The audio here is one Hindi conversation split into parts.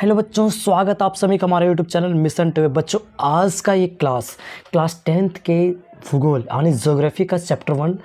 हेलो बच्चों स्वागत आप सभी का हमारे यूट्यूब चैनल मिशन टू बच्चों आज का ये क्लास क्लास टेंथ के भूगोल यानी जोग्राफी का चैप्टर वन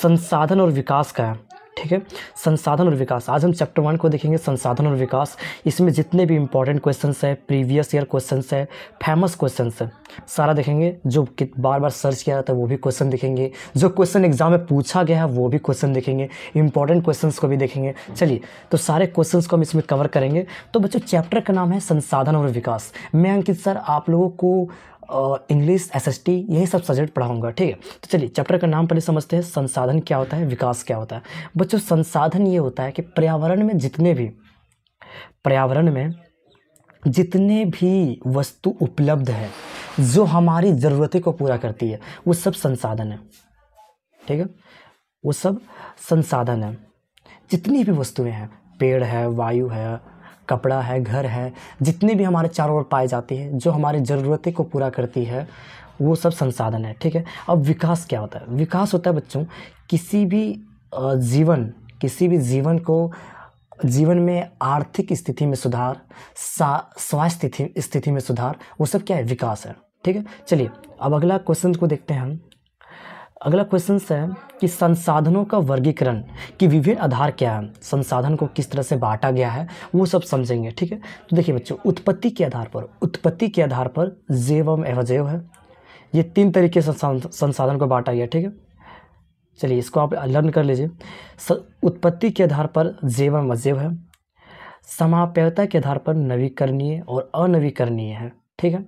संसाधन और विकास का है ठीक है संसाधन और विकास आज हम चैप्टर वन को देखेंगे संसाधन और विकास इसमें जितने भी इंपॉर्टेंट क्वेश्चन है प्रीवियस ईयर क्वेश्चन है फेमस क्वेश्चन है सारा देखेंगे जो बार बार सर्च किया जाता है वो भी क्वेश्चन देखेंगे जो क्वेश्चन एग्जाम में पूछा गया है वो भी क्वेश्चन देखेंगे इंपॉर्टेंट क्वेश्चन को भी देखेंगे चलिए तो सारे क्वेश्चन को हम इसमें कवर करेंगे तो बच्चों चैप्टर का नाम है संसाधन और विकास मैं अंकित सर आप लोगों को इंग्लिश एस एस टी यही सब सब्जेक्ट पढ़ाऊंगा ठीक है तो चलिए चैप्टर का नाम पहले समझते हैं संसाधन क्या होता है विकास क्या होता है बच्चों संसाधन ये होता है कि पर्यावरण में जितने भी पर्यावरण में जितने भी वस्तु उपलब्ध है जो हमारी ज़रूरतें को पूरा करती है वो सब संसाधन है ठीक है वो सब संसाधन है जितनी भी वस्तुएं हैं पेड़ है वायु है कपड़ा है घर है जितने भी हमारे चारों ओर पाए जाते हैं जो हमारी ज़रूरतें को पूरा करती है वो सब संसाधन है ठीक है अब विकास क्या होता है विकास होता है बच्चों किसी भी जीवन किसी भी जीवन को जीवन में आर्थिक स्थिति में सुधार स्वास्थ्य स्थिति में सुधार वो सब क्या है विकास है ठीक है चलिए अब अगला क्वेश्चन को देखते हैं हम अगला क्वेश्चन है कि संसाधनों का वर्गीकरण कि विभिन्न आधार क्या है संसाधन को किस तरह से बांटा गया है वो सब समझेंगे ठीक है तो देखिए बच्चों उत्पत्ति के आधार पर उत्पत्ति के आधार पर जेव एवं एवजैव है ये तीन तरीके से संसाधन को बांटा गया ठीक है चलिए इसको आप लर्न कर लीजिए उत्पत्ति के आधार पर जेव एवं अजैव है समाप्यता के आधार पर नवीकरणीय और अनवीकरणीय है ठीक है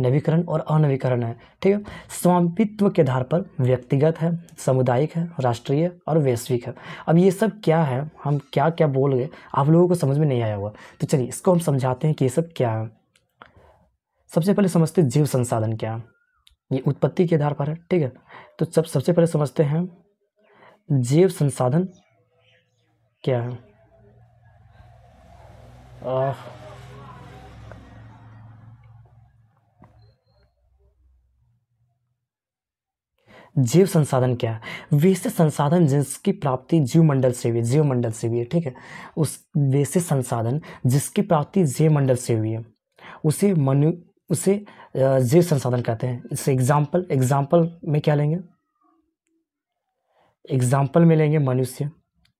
नवीकरण और अनवीकरण है ठीक है स्वामित्व के आधार पर व्यक्तिगत है सामुदायिक है राष्ट्रीय और वैश्विक है अब ये सब क्या है हम क्या क्या बोल गए आप लोगों को समझ में नहीं आया हुआ तो चलिए इसको हम समझाते हैं कि ये सब क्या है सबसे पहले समझते जीव संसाधन क्या है ये उत्पत्ति के आधार पर है ठीक है तो सब सबसे पहले समझते हैं जीव संसाधन क्या है आ, जीव संसाधन क्या है वैसे संसाधन जिसकी प्राप्ति जीवमंडल से हुई है जीवमंडल से हुई है ठीक है उस वैसे संसाधन जिसकी प्राप्ति मंडल से हुई है उसे मनु उसे जीव संसाधन कहते हैं इससे एग्जाम्पल एग्जाम्पल में क्या लेंगे एग्जाम्पल में लेंगे मनुष्य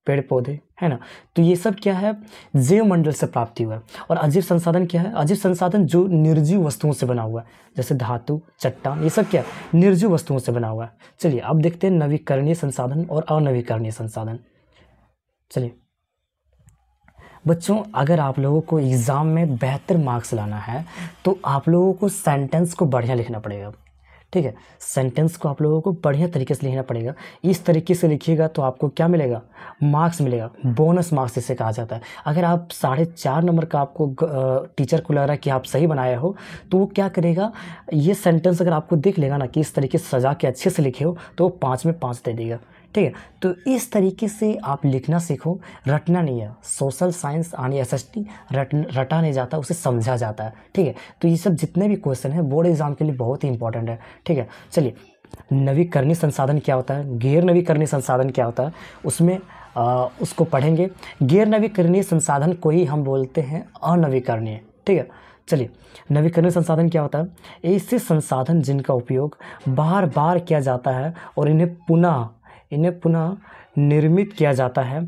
पेड़ पौधे है ना तो ये सब क्या है जैव मंडल से प्राप्ति हुआ है और अजीव संसाधन क्या है अजीव संसाधन जो निर्जीव वस्तुओं से बना हुआ है जैसे धातु चट्टान ये सब क्या है निर्जीव वस्तुओं से बना हुआ है चलिए अब देखते हैं नवीकरणीय संसाधन और अनवीकरणीय संसाधन चलिए बच्चों अगर आप लोगों को एग्ज़ाम में बेहतर मार्क्स लाना है तो आप लोगों को सेंटेंस को बढ़िया लिखना पड़ेगा ठीक है सेंटेंस को आप लोगों को बढ़िया तरीके से लिखना पड़ेगा इस तरीके से लिखिएगा तो आपको क्या मिलेगा मार्क्स मिलेगा बोनस मार्क्स जिसे कहा जाता है अगर आप साढ़े चार नंबर का आपको टीचर को लग रहा है कि आप सही बनाया हो तो वो क्या करेगा ये सेंटेंस अगर आपको देख लेगा ना कि इस तरीके से सजा के अच्छे से लिखे हो तो वो पाँच में पाँच दे देगा ठीक है तो इस तरीके से आप लिखना सीखो रटना नहीं है सोशल साइंस यानी एस एस टी रट रटा नहीं जाता उसे समझा जाता है ठीक है तो ये सब जितने भी क्वेश्चन हैं बोर्ड एग्जाम के लिए बहुत ही इंपॉर्टेंट है ठीक है चलिए नवीकरणीय संसाधन क्या होता है गैर नवीकरणीय संसाधन क्या होता है उसमें आ, उसको पढ़ेंगे गैर नवीकरणीय संसाधन को ही हम बोलते हैं अनवीकरणीय ठीक है चलिए नवीकरणीय संसाधन क्या होता है ऐसे संसाधन जिनका उपयोग बार बार किया जाता है और इन्हें पुनः इन्हें पुनः निर्मित किया जाता है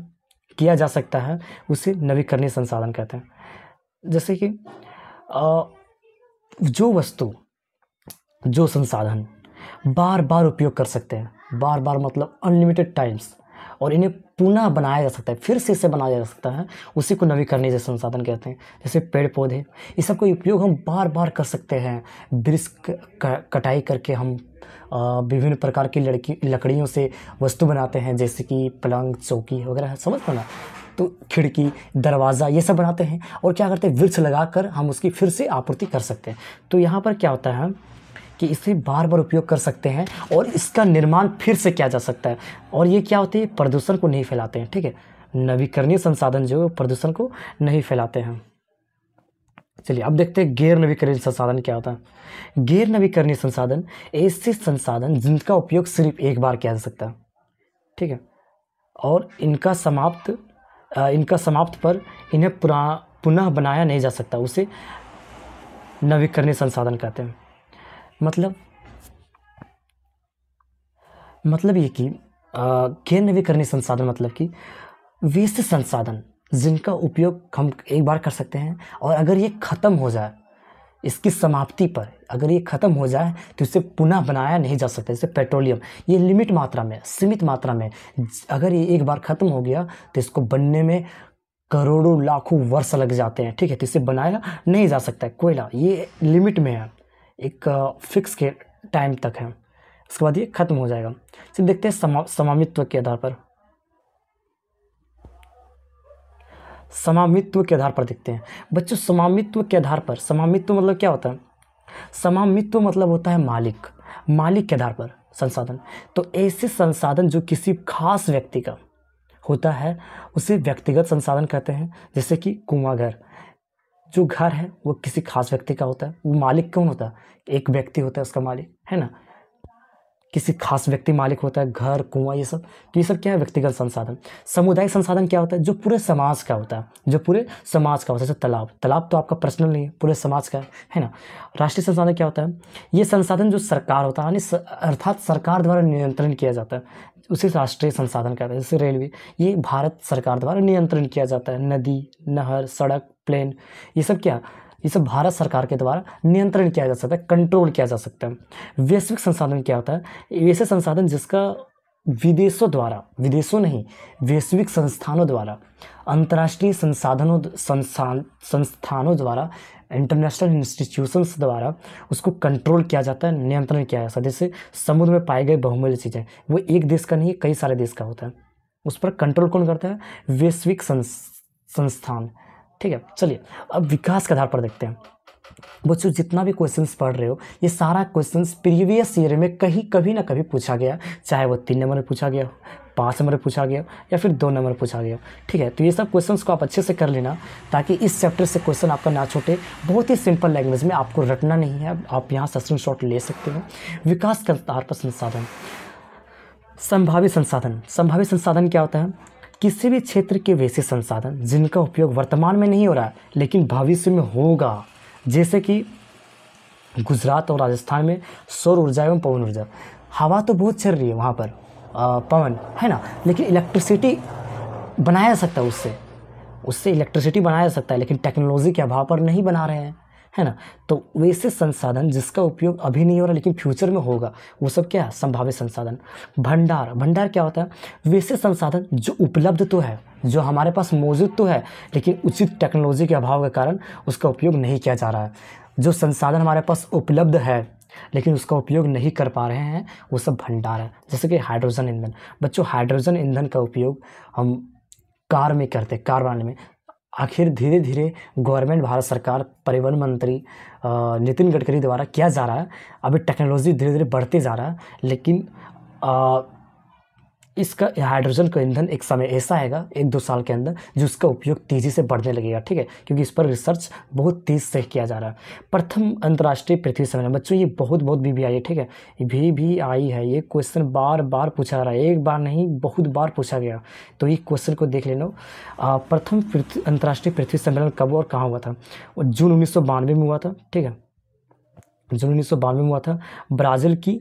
किया जा सकता है उसे नवीकरणीय संसाधन कहते हैं जैसे कि जो वस्तु जो संसाधन बार बार उपयोग कर सकते हैं बार बार मतलब अनलिमिटेड टाइम्स और इन्हें पुनः बनाया जा सकता है फिर से इसे बनाया जा सकता है उसी को नवीकरणीय संसाधन कहते हैं जैसे पेड़ पौधे इस का उपयोग हम बार बार कर सकते हैं वृक्ष कटाई करके हम विभिन्न प्रकार की लड़की लकड़ियों से वस्तु बनाते हैं जैसे कि पलंग चौकी वगैरह समझ ना तो खिड़की दरवाज़ा ये सब बनाते हैं और क्या करते हैं वृक्ष लगाकर हम उसकी फिर से आपूर्ति कर सकते हैं तो यहाँ पर क्या होता है कि इसे बार बार उपयोग कर सकते हैं और इसका निर्माण फिर से किया जा सकता है और ये क्या होती है प्रदूषण को नहीं फैलाते हैं ठीक है नवीकरणीय संसाधन जो प्रदूषण को नहीं फैलाते हैं चलिए अब देखते हैं गैर नवीकरणीय संसाधन क्या होता है गैर नवीकरणीय संसाधन ऐसे संसाधन जिनका उपयोग सिर्फ एक बार किया जा सकता है ठीक है और इनका समाप्त इनका समाप्त पर इन्हें पुरा पुनः बनाया नहीं जा सकता उसे नवीकरणीय संसाधन कहते हैं मतलब मतलब ये कि गैर नवीकरणीय संसाधन मतलब कि वेस्ट संसाधन जिनका उपयोग हम एक बार कर सकते हैं और अगर ये ख़त्म हो जाए इसकी समाप्ति पर अगर ये ख़त्म हो जाए तो इसे पुनः बनाया नहीं जा सकता जैसे पेट्रोलियम ये लिमिट मात्रा में सीमित मात्रा में अगर ये एक बार ख़त्म हो गया तो इसको बनने में करोड़ों लाखों वर्ष लग जाते हैं ठीक है तो इसे बनाया नहीं जा सकता है कोयला ये लिमिट में है एक फिक्स के टाइम तक है उसके बाद ये खत्म हो जाएगा फिर देखते हैं समा समामित्व के आधार पर समामित्व के आधार पर देखते हैं बच्चों समामित्व के आधार पर समामित्व मतलब क्या होता है समामित्व मतलब होता है मालिक मालिक के आधार पर संसाधन तो ऐसे संसाधन जो किसी खास व्यक्ति का होता है उसे व्यक्तिगत संसाधन कहते हैं जैसे कि कुआं घर जो घर है वो किसी खास व्यक्ति का होता है वो मालिक कौन होता है एक व्यक्ति होता है उसका मालिक है ना किसी खास व्यक्ति मालिक होता है घर कुआं ये सब तो ये सब क्या है व्यक्तिगत संसाधन सामुदायिक संसाधन क्या होता है जो पूरे समाज का होता है जो पूरे समाज का होता है जैसे तालाब तालाब तो आपका पर्सनल नहीं है पूरे समाज का है है ना राष्ट्रीय संसाधन क्या होता है ये संसाधन जो सरकार होता है यानी अर्थात सरकार द्वारा नियंत्रण किया जाता है उसे राष्ट्रीय संसाधन कहते हैं जैसे रेलवे ये भारत सरकार द्वारा नियंत्रण किया जाता है नदी नहर सड़क प्लेन ये सब क्या ये सब भारत सरकार के द्वारा नियंत्रण किया जा सकता है कंट्रोल किया जा सकता है वैश्विक संसाधन क्या होता है ऐसे संसाधन जिसका विदेशों द्वारा विदेशों नहीं वैश्विक संस्थानों द्वारा अंतर्राष्ट्रीय संसाधनों संस्थान संस्थानों द्वारा इंटरनेशनल इंस्टीट्यूशंस द्वारा उसको कंट्रोल किया जाता है नियंत्रण किया जाता है जैसे समुद्र में पाए गए बहुमूल्य चीज़ें वो एक देश का नहीं कई सारे देश का होता है उस पर कंट्रोल कौन करता है वैश्विक संस्थान ठीक है चलिए अब विकास के आधार पर देखते हैं बच्चों जितना भी क्वेश्चंस पढ़ रहे हो ये सारा क्वेश्चंस प्रीवियस ईयर में कहीं कभी ना कभी पूछा गया चाहे वो तीन नंबर में पूछा गया पाँच नंबर पूछा गया या फिर दो नंबर पूछा गया ठीक है तो ये सब क्वेश्चंस को आप अच्छे से कर लेना ताकि इस चैप्टर से क्वेश्चन आपका ना छूटे बहुत ही सिंपल लैंग्वेज में आपको रटना नहीं है आप यहाँ से शॉट ले सकते हो विकास करतार पर संसाधन संभावित संसाधन संभावित संसाधन क्या होता है किसी भी क्षेत्र के वैसे संसाधन जिनका उपयोग वर्तमान में नहीं हो रहा है लेकिन भविष्य में होगा जैसे कि गुजरात और राजस्थान में सौर ऊर्जा एवं पवन ऊर्जा हवा तो बहुत चल रही है वहाँ पर पवन है ना लेकिन इलेक्ट्रिसिटी बनाया जा सकता है उससे उससे इलेक्ट्रिसिटी बनाया जा सकता है लेकिन टेक्नोलॉजी के अभाव पर नहीं बना रहे हैं है ना तो वैसे संसाधन जिसका उपयोग अभी नहीं हो रहा लेकिन फ्यूचर में होगा वो सब क्या है संभावित संसाधन भंडार भंडार क्या होता है वैसे संसाधन जो उपलब्ध तो है जो हमारे पास मौजूद तो है लेकिन उचित टेक्नोलॉजी के अभाव के कारण उसका उपयोग नहीं किया जा रहा है जो संसाधन हमारे पास उपलब्ध है लेकिन उसका उपयोग नहीं कर पा रहे हैं वो सब भंडार है जैसे कि हाइड्रोजन ईंधन बच्चों हाइड्रोजन ईंधन का उपयोग हम कार में करते कार वाले में आखिर धीरे धीरे गवर्नमेंट भारत सरकार परिवहन मंत्री नितिन गडकरी द्वारा किया जा रहा है अभी टेक्नोलॉजी धीरे धीरे बढ़ते जा रहा है लेकिन आ, इसका हाइड्रोजन का ईंधन एक समय ऐसा आएगा एक दो साल के अंदर जिसका उपयोग तेज़ी से बढ़ने लगेगा ठीक है क्योंकि इस पर रिसर्च बहुत तेज़ से किया जा रहा है प्रथम अंतर्राष्ट्रीय पृथ्वी सम्मेलन बच्चों ये बहुत बहुत भी, भी आई है ठीक है भी भी आई है ये क्वेश्चन बार बार पूछा रहा है एक बार नहीं बहुत बार पूछा गया तो ये क्वेश्चन को देख लेना प्रथम अंतर्राष्ट्रीय पृथ्वी सम्मेलन कब और कहाँ हुआ था जून उन्नीस में हुआ था ठीक है जो उन्नीस में हुआ था ब्राज़ील की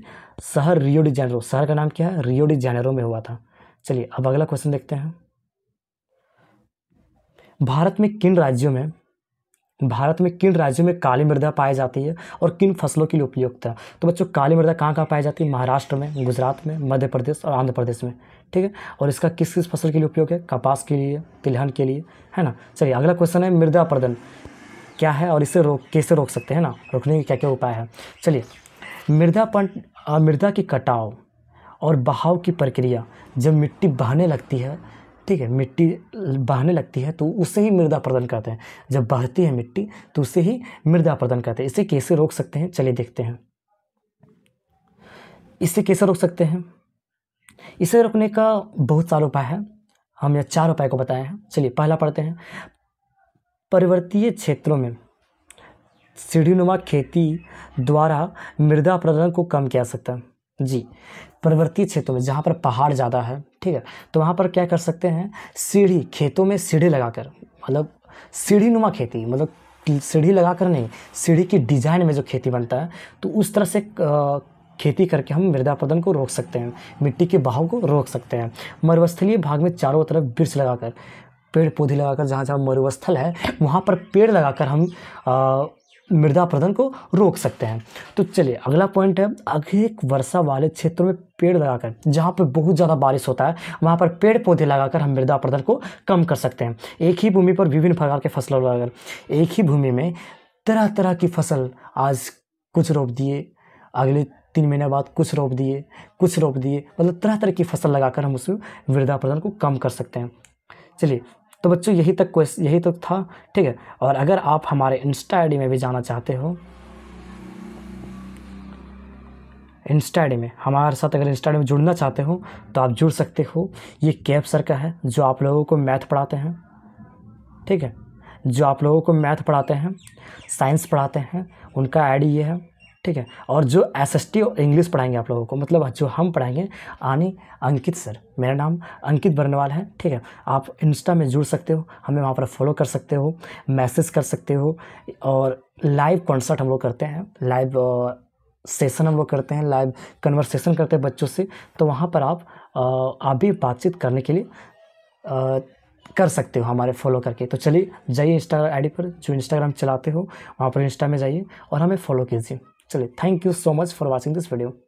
शहर रियो डी जेनेरो शहर का नाम क्या है रियो डी जेनेरो में हुआ था चलिए अब अगला क्वेश्चन देखते हैं भारत में किन राज्यों में भारत में किन राज्यों में काली मृदा पाई जाती है और किन फसलों के लिए उपयुक्त है तो बच्चों काली मृदा कहाँ कहाँ पाई जाती है महाराष्ट्र में गुजरात में मध्य प्रदेश और आंध्र प्रदेश में ठीक है और इसका किस किस फसल के लिए उपयोग है कपास के लिए तिलहन के लिए है ना चलिए अगला क्वेश्चन है मृदा प्रदन क्या है और इसे रोक कैसे रोक सकते हैं ना रोकने के क्या क्या उपाय हैं चलिए मृदापन मृदा की कटाव और बहाव की प्रक्रिया जब मिट्टी बहने लगती है ठीक है मिट्टी बहने लगती है तो उसे ही मृदा प्रदान करते हैं जब बहती है मिट्टी तो उसे ही मृदा प्रदान करते हैं इसे कैसे रोक सकते हैं चलिए देखते हैं इसे कैसे रोक सकते हैं इसे रोकने का बहुत सारा उपाय है हम यह चार उपाय को बताए हैं चलिए पहला पढ़ते हैं पर्वतीय क्षेत्रों में सीढ़ीनुमा खेती द्वारा मृदा प्रदर्शन को कम किया सकता है जी पर्वतीय क्षेत्रों में जहाँ पर पहाड़ ज़्यादा है ठीक है तो वहाँ पर क्या कर सकते हैं सीढ़ी खेतों में सीढ़ी लगाकर मतलब सीढ़ी नुमा खेती मतलब सीढ़ी लगा कर नहीं सीढ़ी की डिज़ाइन में जो खेती बनता है तो उस तरह से खेती करके हम मृदा प्रदन को रोक सकते हैं मिट्टी के बहाव को रोक सकते हैं मरुस्थलीय भाग में चारों तरफ वृक्ष लगाकर पेड़ पौधे लगाकर जहाँ जहाँ मरुस्थल है वहाँ पर पेड़ लगाकर हम आ, मृदा प्रदन को रोक सकते हैं तो चलिए अगला पॉइंट है अधिक वर्षा वाले क्षेत्रों में पेड़ लगाकर जहाँ पर बहुत ज़्यादा बारिश होता है वहाँ पर पेड़ पौधे लगाकर हम मृदा प्रदन को कम कर सकते हैं एक ही भूमि पर विभिन्न प्रकार के फसलों लगाकर एक ही भूमि में तरह तरह की फसल आज कुछ रोप दिए अगले तीन महीने बाद कुछ रोप दिए कुछ रोप दिए मतलब तरह तरह की फसल लगाकर हम उसमें मृदा प्रदन को कम कर सकते हैं चलिए तो बच्चों यही तक क्वेश्चन यही तक था ठीक है और अगर आप हमारे इंस्टा आईडी में भी जाना चाहते हो इंस्टा आईडी में हमारे साथ अगर इंस्टा आईडी में जुड़ना चाहते हो तो आप जुड़ सकते हो ये कैब सर का है जो आप लोगों को मैथ पढ़ाते हैं ठीक है जो आप लोगों को मैथ पढ़ाते हैं साइंस पढ़ाते हैं उनका आईडी ये है ठीक है और जो एस एस टी और इंग्लिश पढ़ाएंगे आप लोगों को मतलब जो हम पढ़ाएंगे आनी अंकित सर मेरा नाम अंकित बर्नवाल है ठीक है आप इंस्टा में जुड़ सकते हो हमें वहाँ पर फॉलो कर सकते हो मैसेज कर सकते हो और लाइव कॉन्सर्ट हम लोग करते हैं लाइव सेशन हम लोग करते हैं लाइव कन्वर्सेशन करते हैं बच्चों से तो वहाँ पर आप आप भी बातचीत करने के लिए आ, कर सकते हो हमारे फॉलो करके तो चलिए जाइए इंस्टा आईडी पर जो इंस्टाग्राम चलाते हो वहाँ पर इंस्टा में जाइए और हमें फॉलो कीजिए चलिए thank you so much for watching this video